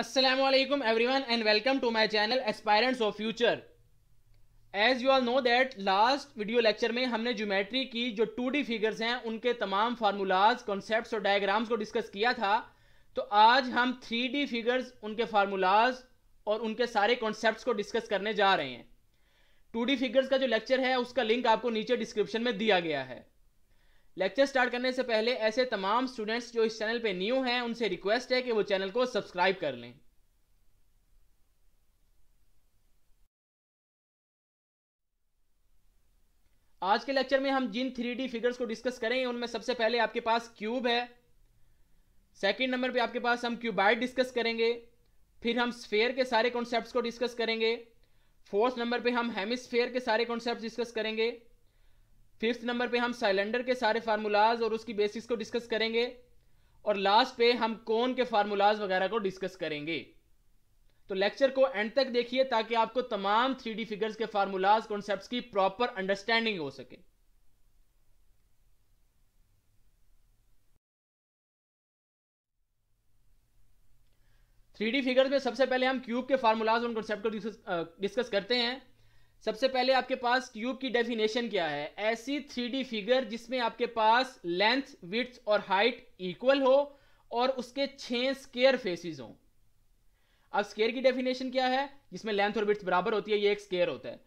Assalamualaikum everyone and welcome to my channel Aspirants of Future. As you all know that last video lecture में हमने geometry की जो to D figures हैं उनके तमाम formulas concept और डायग्राम्स को डिस्कस किया था तो आज हम थ्री डी फिगर्स उनके फार्मूलाज और उनके सारे कॉन्सेप्ट को डिस्कस करने जा रहे हैं टू डी फिगर्स का जो लेक्चर है उसका लिंक आपको नीचे डिस्क्रिप्शन में दिया गया है लेक्चर स्टार्ट करने से पहले ऐसे तमाम स्टूडेंट्स जो इस चैनल पे न्यू हैं उनसे रिक्वेस्ट है कि वो चैनल को सब्सक्राइब कर लें आज के लेक्चर में हम जिन थ्री डी फिगर्स को डिस्कस करेंगे उनमें सबसे पहले आपके पास क्यूब है सेकेंड नंबर पे आपके पास हम क्यूबाइट डिस्कस करेंगे फिर हम स्फेयर के सारे कॉन्सेप्ट्स को डिस्कस करेंगे फोर्थ नंबर पे हम हेमिस्फेयर के सारे कॉन्सेप्ट डिस्कस करेंगे फिफ्थ नंबर पे हम साइलेंडर के सारे फार्मूलाज और उसकी बेसिस को डिस्कस करेंगे और लास्ट पे हम कौन के फार्मूलाज वगैरह को डिस्कस करेंगे तो लेक्चर को एंड तक देखिए ताकि आपको तमाम थ्री फिगर्स के फार्मूलाज कॉन्सेप्ट की प्रॉपर अंडरस्टैंडिंग हो सके थ्री डी फिगर्स में सबसे पहले हम क्यूब के फार्मूलाज और कॉन्सेप्ट को डिस्कस करते हैं सबसे पहले आपके पास ट्यूब की डेफिनेशन क्या है ऐसी थ्री फिगर जिसमें आपके पास लेंथ विथ और हाइट इक्वल हो और उसके छह स्केयर फेसिस हो अब स्केयर की डेफिनेशन क्या है जिसमें लेंथ और विथ बराबर होती है ये एक स्केयर होता है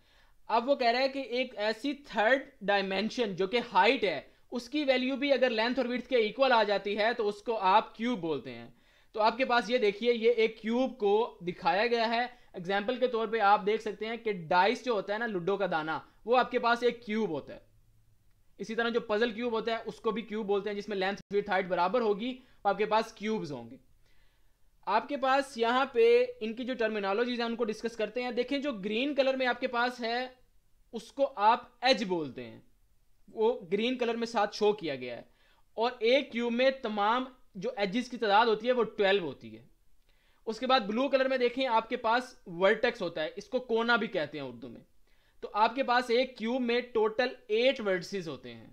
अब वो कह रहा है कि एक ऐसी थर्ड डायमेंशन जो कि हाइट है उसकी वैल्यू भी अगर लेंथ और विथ के इक्वल आ जाती है तो उसको आप क्यूब बोलते हैं तो आपके पास ये देखिए ये एक क्यूब को दिखाया गया है एग्जाम्पल के तौर पर आप देख सकते हैं कि डाइस जो होता है ना लूडो का दाना वो आपके पास एक क्यूब होता है इसी तरह जो पजल क्यूब होता है उसको भी क्यूब बोलते हैं जिसमें लेंथ फिट हाइट बराबर होगी आपके पास क्यूब्स होंगे आपके पास यहाँ पे इनकी जो टर्मिनोलॉजीज हैं उनको डिस्कस करते हैं देखें जो ग्रीन कलर में आपके पास है उसको आप एज बोलते हैं वो ग्रीन कलर में साथ शो किया गया है और एक क्यूब में तमाम जो एजिस की तादाद होती है वो ट्वेल्व होती है उसके बाद ब्लू कलर में देखें आपके पास वर्टेक्स होता है इसको कोना भी कहते हैं उर्दू में तो आपके पास एक क्यूब में टोटल एट वर्टिसेस होते हैं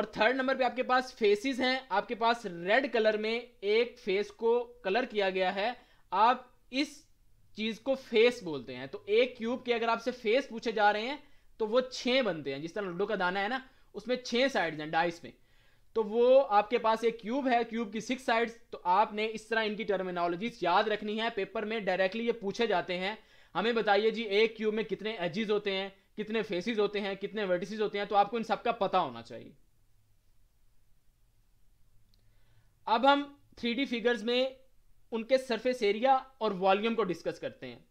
और थर्ड नंबर पे आपके पास फेसेस हैं आपके पास रेड कलर में एक फेस को कलर किया गया है आप इस चीज को फेस बोलते हैं तो एक क्यूब के अगर आपसे फेस पूछे जा रहे हैं तो वो छे बनते हैं जिस तरह लूडो का दाना है ना उसमें छह साइड्स हैं डाइस में तो वो आपके पास एक क्यूब है क्यूब की सिक्स साइड्स तो आपने इस तरह इनकी टर्मिनोलॉजीज याद रखनी है पेपर में डायरेक्टली ये पूछे जाते हैं हमें बताइए जी एक क्यूब में कितने एजिज होते हैं कितने फेसिस होते हैं कितने वर्टिसेस होते हैं तो आपको इन सबका पता होना चाहिए अब हम थ्री फिगर्स में उनके सरफेस एरिया और वॉल्यूम को डिस्कस करते हैं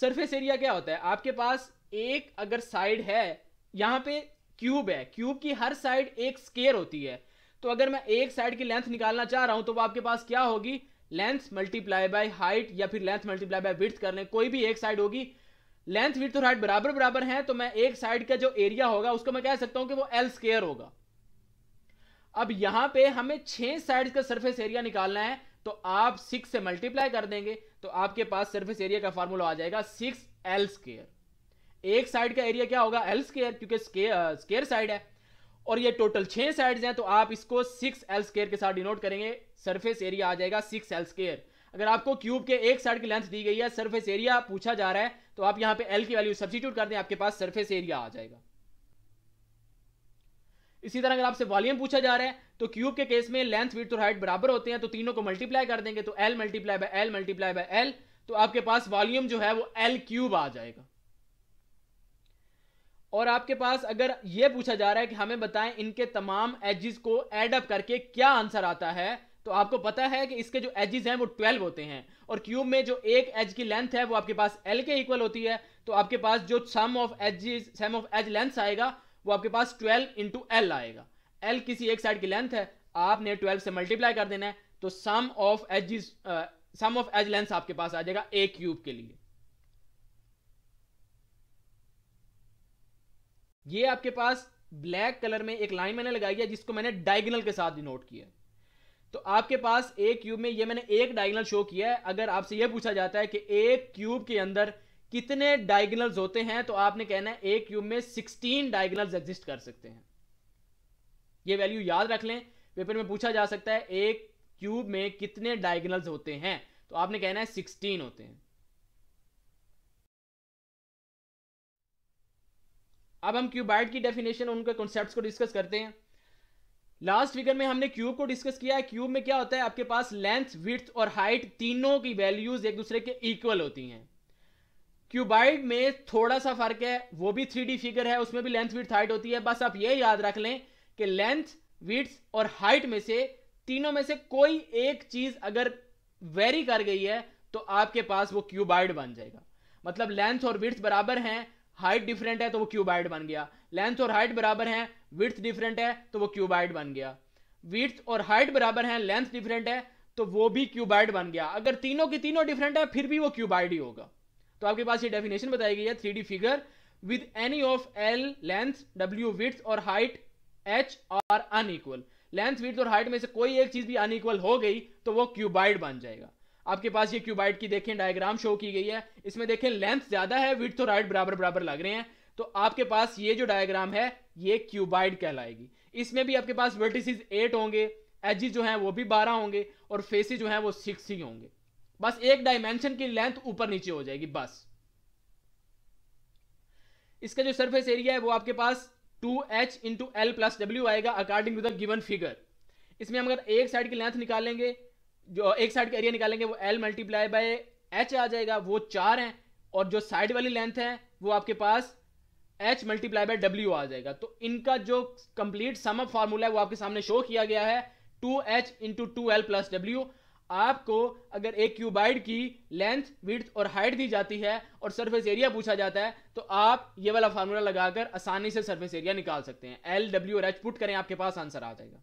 सरफेस एरिया क्या होता है आपके पास एक अगर साइड है यहां पे क्यूब है क्यूब की हर साइड एक स्केयर होती है तो अगर मैं एक साइड की लेंथ निकालना चाह रहा हूं तो वो आपके पास क्या होगी लेंथ मल्टीप्लाई बाय हाइट या फिर लेंथ मल्टीप्लाई बाय विथ कर लें कोई भी एक साइड होगी लेंथ विथ और हाइट बराबर बराबर हैं तो मैं एक साइड का जो एरिया होगा उसको मैं कह सकता हूं कि वो एल स्केयर होगा अब यहां पे हमें छह साइड का सरफेस एरिया निकालना है तो आप सिक्स से मल्टीप्लाई कर देंगे तो आपके पास सरफेस एरिया का फॉर्मूला आ जाएगा सिक्स एल स्केयर एक साइड का एरिया क्या होगा एल स्केयर क्योंकि स्केयर साइड uh, है और ये टोटल छह साइड हैं तो आप इसको सिक्स एल स्केयर के साथ डिनोट करेंगे सरफेस एरिया आ जाएगा सिक्स एल स्केयर अगर आपको क्यूब के एक साइड की लेंथ दी गई है सरफेस एरिया पूछा जा रहा है तो आप यहां पे एल की वैल्यू सब्सिट्यूट कर दें आपके पास सरफेस एरिया आ जाएगा इसी तरह अगर आपसे वॉल्यूम पूछा जा रहा है तो क्यूब के केस में लेंथ विथ और हाइट बराबर होते हैं तो तीनों को मल्टीप्लाई कर देंगे तो L multiply by L multiply by L तो आपके पास वॉल्यूम जो है वो एल क्यूब आ जाएगा और आपके पास अगर यह पूछा जा रहा है कि हमें बताएं इनके तमाम एजिस को एड अप करके क्या आंसर आता है तो आपको पता है कि इसके जो एजिस हैं वो ट्वेल्व होते हैं और क्यूब में जो एक एज की लेंथ है वो आपके पास एल के इक्वल होती है तो आपके पास जो sum of edges sum of edge length आएगा वो आपके पास ट्वेल्व इंटू एल आएगा एल किसी एक साइड की लेंथ है आपने ट्वेल्व से मल्टीप्लाई कर देना है तो sum of edges sum of edge length आपके पास आ जाएगा ए क्यूब के लिए ये आपके पास ब्लैक कलर में एक लाइन मैंने लगाई है जिसको मैंने डायगनल के साथ डिनोट किया तो आपके पास एक क्यूब में ये मैंने एक डायगनल शो किया है अगर आपसे ये पूछा जाता है कि एक क्यूब के अंदर कितने डायगनल्स होते हैं तो आपने कहना है एक क्यूब में सिक्सटीन डायगनल्स एग्जिस्ट कर सकते हैं ये वैल्यू याद रख लें पेपर में पूछा जा सकता है एक क्यूब में कितने डायगनल्स होते हैं तो आपने कहना है सिक्सटीन होते हैं अब हम क्यूबाइट की डेफिनेशन उनके कॉन्सेप्ट को डिस्कस करते हैं लास्ट फिगर में हमने क्यूब को डिस्कस किया है क्यूब में क्या होता है आपके पास लेंथ विथ और हाइट तीनों की वैल्यूज एक दूसरे के इक्वल होती हैं क्यूबाइड में थोड़ा सा फर्क है वो भी थ्री फिगर है उसमें भी लेंथ विथ हाइट होती है बस आप ये याद रख लें कि लेंथ विथ और हाइट में से तीनों में से कोई एक चीज अगर वेरी कर गई है तो आपके पास वो क्यूबाइड बन जाएगा मतलब लेंथ और विथ बराबर हैं हाइट डिफरेंट है तो वो क्यूबाइड बन गया लेंथ और हाइट बराबर है विर्थ डिफरेंट है तो वो क्यूबाइड बन गया विर्थ और हाइट बराबर है लेंथ डिफरेंट है तो वो भी क्यूबाइड बन गया अगर तीनों की तीनों डिफरेंट है फिर भी वो क्यूबाइड ही होगा तो आपके पास ये डेफिनेशन बताई गई है three D figure with any of L length W width और height H are unequal length width और हाइट में से कोई एक चीज भी अनइक्वल हो गई तो वो क्यूबाइड बन जाएगा आपके पास ये क्यूबाइट की देखें डायग्राम शो की गई है इसमें देखें लेंथ ज्यादा है विथ तो राइट बराबर बराबर लग रहे हैं तो आपके पास ये जो डायग्राम है ये क्यूबाइड कहलाएगी इसमें भी आपके पास वर्टिसेस एट होंगे एजिस जो है वो भी बारह होंगे और फेसिस जो है वो सिक्स ही होंगे बस एक डायमेंशन की लेंथ ऊपर नीचे हो जाएगी बस इसका जो सरफेस एरिया है वो आपके पास two H into L plus W आएगा according to the given figure इसमें हम अगर एक साइड की लेंथ निकालेंगे जो एक साइड का एरिया निकालेंगे वो एल मल्टीप्लाई बाय एच आ जाएगा वो चार है और जो साइड वाली लेंथ है वो आपके पास एच मल्टीप्लाई बाय डब्ल्यू आ जाएगा तो इनका जो कंप्लीट सम समअप फार्मूला है वो आपके सामने शो किया गया है two H into two L plus W आपको अगर एक क्यूबाइड की लेंथ विड्थ और हाइट दी जाती है और सरफेस एरिया पूछा जाता है तो आप ये वाला फार्मूला लगाकर आसानी से सरफेस एरिया निकाल सकते हैं एल डब्ल्यू और एच पुट करें आपके पास आंसर आ जाएगा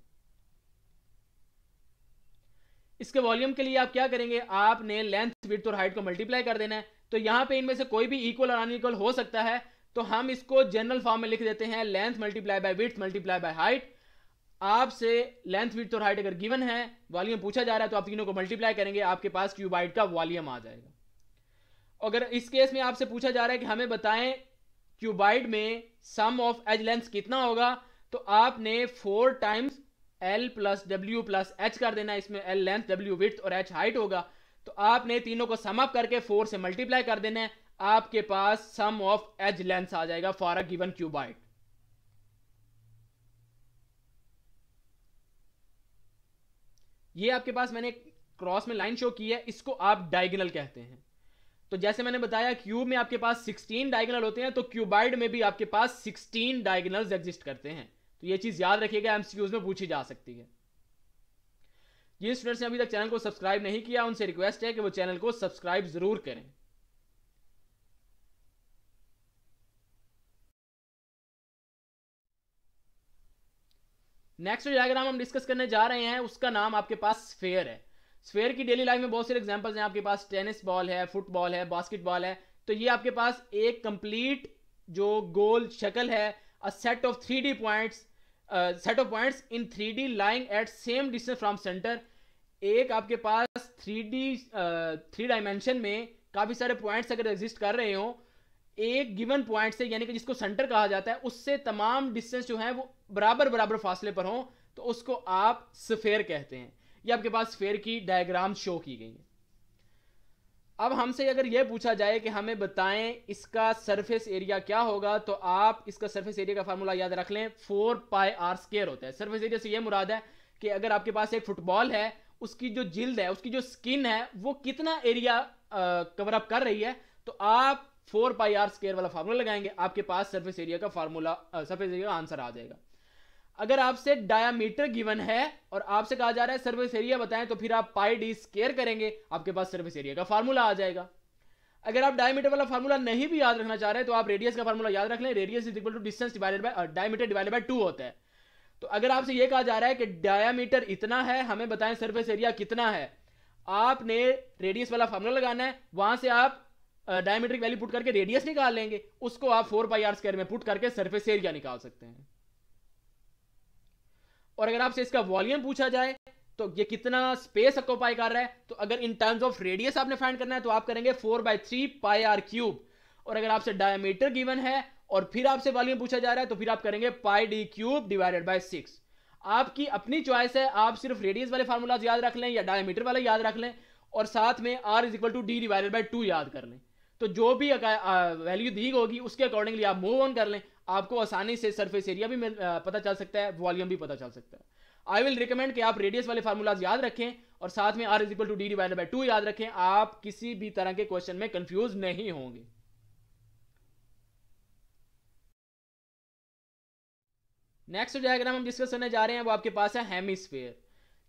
इसके वॉल्यूम के लिए आप क्या करेंगे आपने लेंथ विथ और हाइट को मल्टीप्लाई कर देना है तो यहाँ पे इनमें से कोई भी इक्वल और अनइक्वल हो सकता है तो हम इसको जनरल फॉर्म में लिख देते हैं length multiply by width multiply by height आपसे लेंथ विथ और हाइट अगर गिवन है वॉल्यूम पूछा जा रहा है तो आप तीनों को मल्टीप्लाई करेंगे आपके पास क्यूबाइट का वॉल्यूम आ जाएगा अगर इस केस में आपसे पूछा जा रहा है कि हमें बताएं क्यूबाइट में सम ऑफ एज लेंथ कितना होगा तो आपने four times L plus W plus H कर देना इसमें एल लेंथ डब्ल्यू विथ और एच हाइट होगा तो आपने तीनों को समअप करके फोर से मल्टीप्लाई कर देना है आपके पास सम ऑफ एज लेंथ आ जाएगा फॉर अ गिवन क्यूबाइट ये आपके पास मैंने क्रॉस में लाइन शो की है इसको आप डायगनल कहते हैं तो जैसे मैंने बताया क्यूब में आपके पास 16 डायगनल होते हैं तो क्यूबाइड में भी आपके पास 16 डायगनल्स एग्जिस्ट करते हैं तो ये चीज़ याद रखिएगा एमसीक्यूज में पूछी जा सकती है जिन स्टूडेंट्स ने अभी तक चैनल को सब्सक्राइब नहीं किया उनसे रिक्वेस्ट है कि वो चैनल को सब्सक्राइब ज़रूर करें नेक्स्ट जो डायग्राम हम डिस्कस करने जा रहे हैं उसका नाम आपके पास स्फेयर है स्फेयर की डेली लाइफ में बहुत सारे एग्जांपल्स हैं आपके पास टेनिस बॉल है फुटबॉल है बास्केटबॉल है तो ये आपके पास एक कंप्लीट जो गोल शक्ल है a set of three D points set of points in three D lying at same distance from centre एक आपके पास थ्री डी थ्री डायमेंशन में काफ़ी सारे पॉइंट्स अगर एग्जिस्ट कर रहे हो एक गिवन पॉइंट से यानी कि जिसको सेंटर कहा जाता है उससे तमाम डिस्टेंस जो है वो बराबर बराबर फासले पर हों तो उसको आप सफेर कहते हैं ये आपके पास स्फेयर की डायग्राम शो की गई है अब हमसे अगर यह पूछा जाए कि हमें बताएं इसका सरफेस एरिया क्या होगा तो आप इसका सरफेस एरिया का फार्मूला याद रख लें फोर पाई आर स्केयर होता है सरफेस एरिया से यह मुराद है कि अगर आपके पास एक फुटबॉल है उसकी जो जिल्द है उसकी जो स्किन है वो कितना एरिया कवर अप कर रही है तो आप फोर पाई आर स्केयर वाला फार्मूला लगाएंगे आपके पास सर्फेस एरिया का फार्मूला सर्फेस एरिया का आंसर आ जाएगा अगर आपसे डायामीटर गिवन है और आपसे कहा जा रहा है सर्विस एरिया बताएं तो फिर आप पाई डी स्केयर करेंगे आपके पास सर्विस एरिया का फार्मूला आ जाएगा अगर आप डायमीटर वाला फार्मूला नहीं भी याद रखना चाह रहे तो आप रेडियस का फार्मूला याद रख लें radius is equal to distance divided by diameter divided by two होता है तो अगर आपसे यह कहा जा रहा है कि डायामीटर इतना है हमें बताएं सर्फेस एरिया कितना है आपने रेडियस वाला फार्मूला लगाना है वहां से आप डायमीटर की वैल्यू पुट करके रेडियस निकाल लेंगे उसको आप फोर पाई आर स्क्वायर में पुट करके सर्फेस एरिया निकाल सकते हैं और अगर आपसे इसका वॉल्यूम पूछा जाए तो ये कितना स्पेस ऑक्यूपाई कर रहा है तो अगर इन टर्म्स ऑफ रेडियस आपने फाइंड करना है तो आप करेंगे four by three pi R cube और अगर आपसे डायमीटर गिवन है और फिर आपसे वॉल्यूम पूछा जा रहा है तो फिर आप करेंगे pi D cube divided by six आपकी अपनी चॉइस है आप सिर्फ रेडियस वाले फार्मूलाज याद रख लें या डायमीटर वाले याद रख लें और साथ में R is equal to D divided by two याद कर लें तो जो भी वैल्यू दी होगी उसके अकॉर्डिंगली आप मूव ऑन कर लें आपको आसानी से सरफेस एरिया भी पता चल सकता है वॉल्यूम भी पता चल सकता है आई विल रिकमेंड कि आप रेडियस वाले फार्मूलाज याद रखें और साथ में R is equal to D divide by two याद रखें आप किसी भी तरह के क्वेश्चन में कंफ्यूज नहीं होंगे नेक्स्ट जो डायग्राम हम डिस्कस करने जा रहे हैं वो आपके पास है हेमिस्फेयर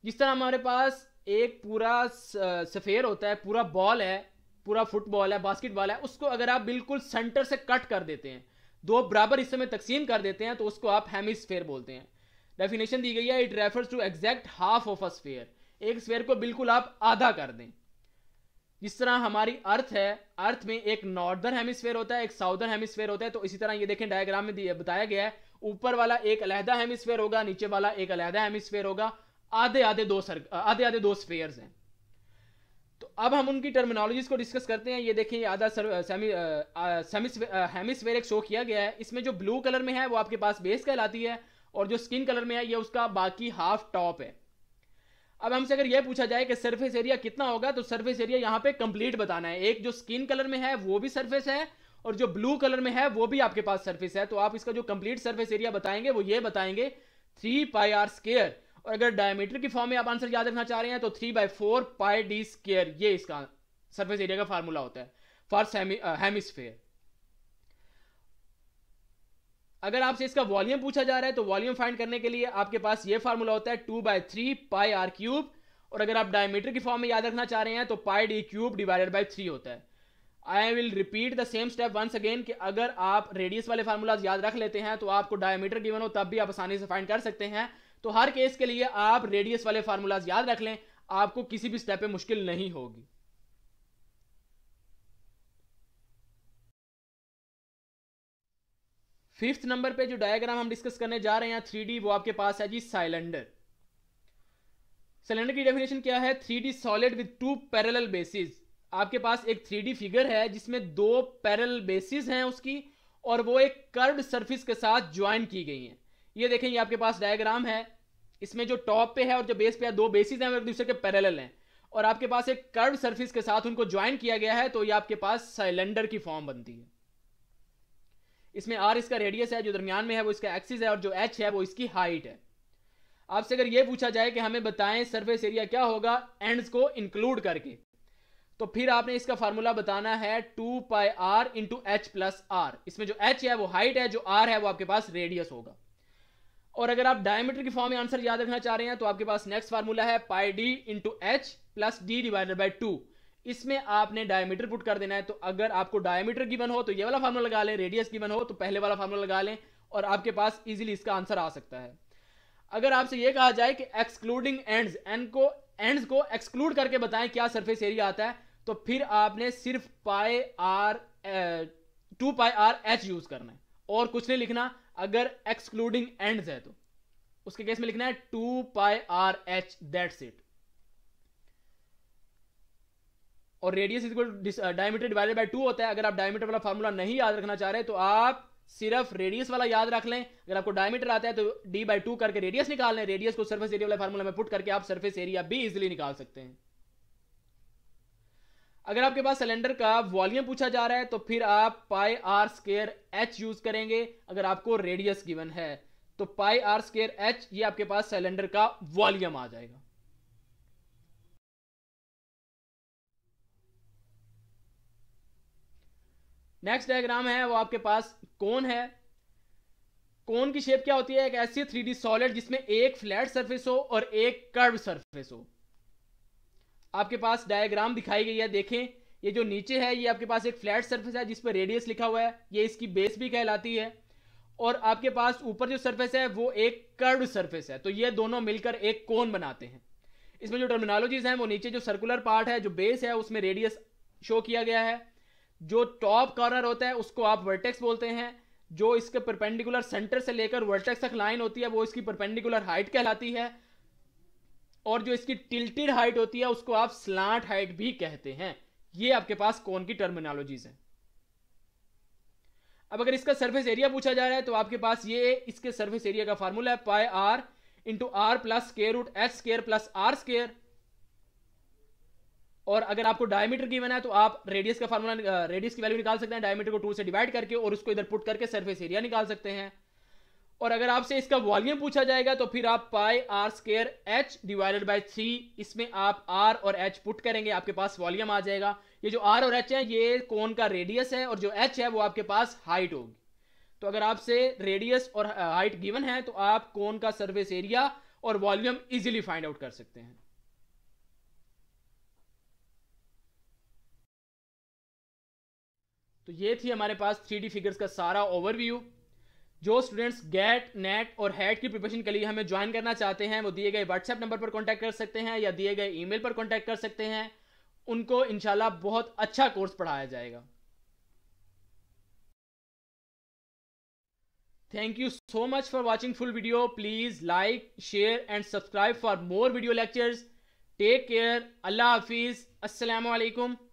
जिस तरह हमारे पास एक पूरा सफेयर होता है पूरा बॉल है पूरा फुटबॉल है बास्केटबॉल है उसको अगर आप बिल्कुल सेंटर से कट कर देते हैं दो बराबर हिस्से में तकसीम कर देते हैं तो उसको आप हेमिसफेयर बोलते हैं डेफिनेशन दी गई है it refers to exact half of a sphere एक स्फेयर को बिल्कुल आप आधा कर दें जिस तरह हमारी अर्थ है अर्थ में एक नॉर्दर्न हेमिसफेयर होता है एक साउदर्न हेमिसफेयर होता है तो इसी तरह ये देखें डायग्राम में बताया गया है ऊपर वाला एक अलहदा हेमिसफेयर होगा नीचे वाला एक अलहदा हेमिसफेयर होगा आधे आधे दो सर आधे आधे दो स्फेयर हैं तो अब हम उनकी टर्मिनोलॉजीज को डिस्कस करते हैं ये देखिए आधा हेमिसफेयर एक शो किया गया है इसमें जो ब्लू कलर में है वो आपके पास बेस कहलाती है और जो स्किन कलर में है ये उसका बाकी हाफ टॉप है अब हमसे अगर यह पूछा जाए कि सरफेस एरिया कितना होगा तो सरफेस एरिया यहाँ पे कंप्लीट बताना है एक जो स्किन कलर में है वो भी सरफेस है और जो ब्लू कलर में है वो भी आपके पास सरफेस है तो आप इसका जो कंप्लीट सरफेस एरिया बताएंगे वो ये बताएंगे थ्री पाई आर स्केयर और अगर डायमीटर की फॉर्म में आप आंसर याद रखना चाह रहे हैं तो three by four pi D square ये इसका सरफेस एरिया का फार्मूला होता है फॉर हेमिस्फेयर uh, अगर आपसे इसका वॉल्यूम पूछा जा रहा है तो वॉल्यूम फाइंड करने के लिए आपके पास ये फार्मूला होता है two by three pi R cube और अगर आप डायमीटर की फॉर्म में याद रखना चाह रहे हैं तो pi D cube divided by three होता है I will repeat the same step once again कि अगर आप रेडियस वाले फार्मूलाज याद रख लेते हैं तो आपको डायमीटर गिवन हो तब भी आप आसानी से फाइंड कर सकते हैं तो हर केस के लिए आप रेडियस वाले फार्मूलाज याद रख लें आपको किसी भी स्टेप पे मुश्किल नहीं होगी फिफ्थ नंबर पे जो डायग्राम हम डिस्कस करने जा रहे हैं थ्री डी वो आपके पास है जी साइलेंडर सिलेंडर की डेफिनेशन क्या है three D solid with two parallel bases आपके पास एक थ्री डी फिगर है जिसमें दो पैरेलल बेसिस हैं उसकी और वो एक कर्व्ड सरफेस के साथ ज्वाइन की गई हैं ये देखें ये आपके पास डायग्राम है इसमें जो टॉप पे है और जो बेस पे है दो बेसिस हैं एक दूसरे के पैरेलल हैं और आपके पास एक कर्व सरफेस के साथ उनको ज्वाइन किया गया है तो ये आपके पास सिलेंडर की फॉर्म बनती है इसमें आर इसका रेडियस है जो दरमियान में है वो इसका एक्सिस है और जो एच है वो इसकी हाइट है आपसे अगर ये पूछा जाए कि हमें बताएं सरफेस एरिया क्या होगा एंड्स को इंक्लूड करके तो फिर आपने इसका फार्मूला बताना है two pi R into H plus R इसमें जो एच है वो हाइट है जो आर है वो आपके पास रेडियस होगा और अगर आप डायमीटर की फॉर्म में आंसर याद रखना चाह रहे हैं तो आपके पास नेक्स्ट फार्मूला है pi D into H plus D divided by two इसमें आपने डायमीटर पुट कर देना है तो अगर आपको डायमीटर गिवन हो तो ये वाला फार्मूला लगा लें रेडियस गिवन हो तो पहले वाला फार्मूला लगा लें और आपके पास इजीली इसका आंसर आ सकता है अगर आपसे ये कहा जाए कि एक्सक्लूडिंग एंड्स एन को एंड्स को एक्सक्लूड करके बताएं क्या सरफेस एरिया आता है तो फिर आपने सिर्फ pi R two pi R H use करना है और कुछ नहीं लिखना अगर एक्सक्लूडिंग एंड है तो उसके केस में लिखना है two pi R H that's it और radius is diameter divided by two होता है अगर आप डायमीटर वाला फार्मूला नहीं याद रखना चाह रहे तो आप सिर्फ रेडियस वाला याद रख लें अगर आपको डायमीटर आता है तो डी बाई टू करके रेडियस निकाल लें रेडियस को सर्फेस एरिया वाले फार्मूला में पुट करके आप सर्फेस एरिया भी इजिली निकाल सकते हैं अगर आपके पास सिलेंडर का वॉल्यूम पूछा जा रहा है तो फिर आप pi R square H use करेंगे अगर आपको रेडियस गिवन है तो पाई आर स्केयर एच ये आपके पास सिलेंडर का वॉल्यूम आ जाएगा नेक्स्ट डायग्राम है वो आपके पास कौन है कौन की शेप क्या होती है एक ऐसी थ्री डी सॉलिड जिसमें एक फ्लैट सरफेस हो और एक कर्व सरफेस हो आपके पास डायग्राम दिखाई गई है देखें ये जो नीचे है ये आपके पास एक फ्लैट सरफेस है जिस पर रेडियस लिखा हुआ है ये इसकी बेस भी कहलाती है और आपके पास ऊपर जो सरफेस है वो एक कर्ड सरफेस है तो ये दोनों मिलकर एक कोन बनाते हैं इसमें जो टर्मिनोलॉजीज हैं वो नीचे जो सर्कुलर पार्ट है जो बेस है उसमें रेडियस शो किया गया है जो टॉप कॉर्नर होता है उसको आप वर्टेक्स बोलते हैं जो इसके परपेंडिकुलर सेंटर से लेकर वर्टेक्स तक लाइन होती है वो इसकी परपेंडिकुलर हाइट कहलाती है और जो इसकी टिल्टेड हाइट होती है उसको आप स्लांट हाइट भी कहते हैं ये आपके पास कौन की टर्मिनोलॉजीज है अब अगर इसका सरफेस एरिया पूछा जा रहा है तो आपके पास ये इसके सरफेस एरिया का फार्मूला है pi R into R plus square root S square plus R square और अगर आपको डायमीटर की बना है तो आप रेडियस का फार्मूला रेडियस की वैल्यू निकाल सकते हैं डायमीटर को टू से डिवाइड करके और उसको इधर पुट करके सरफेस एरिया निकाल सकते हैं और अगर आपसे इसका वॉल्यूम पूछा जाएगा तो फिर आप pi R square H divided by three इसमें आप आर और एच पुट करेंगे आपके पास वॉल्यूम आ जाएगा ये जो आर और एच है ये कौन का रेडियस है और जो एच है वो आपके पास हाइट होगी तो अगर आपसे रेडियस और हाइट गिवन है तो आप कौन का सर्विस एरिया और वॉल्यूम इजिली फाइंड आउट कर सकते हैं तो ये थी हमारे पास थ्री फिगर्स का सारा ओवरव्यू जो स्टूडेंट्स गेट नेट और हेड की प्रिपरेशन के लिए हमें ज्वाइन करना चाहते हैं वो दिए गए व्हाट्सएप नंबर पर कॉन्टैक्ट कर सकते हैं या दिए गए ईमेल पर कॉन्टैक्ट कर सकते हैं उनको इनशाला बहुत अच्छा कोर्स पढ़ाया जाएगा thank you so much for watching full video please like share and subscribe for more video lectures take care अल्लाह हाफिज असलामकुम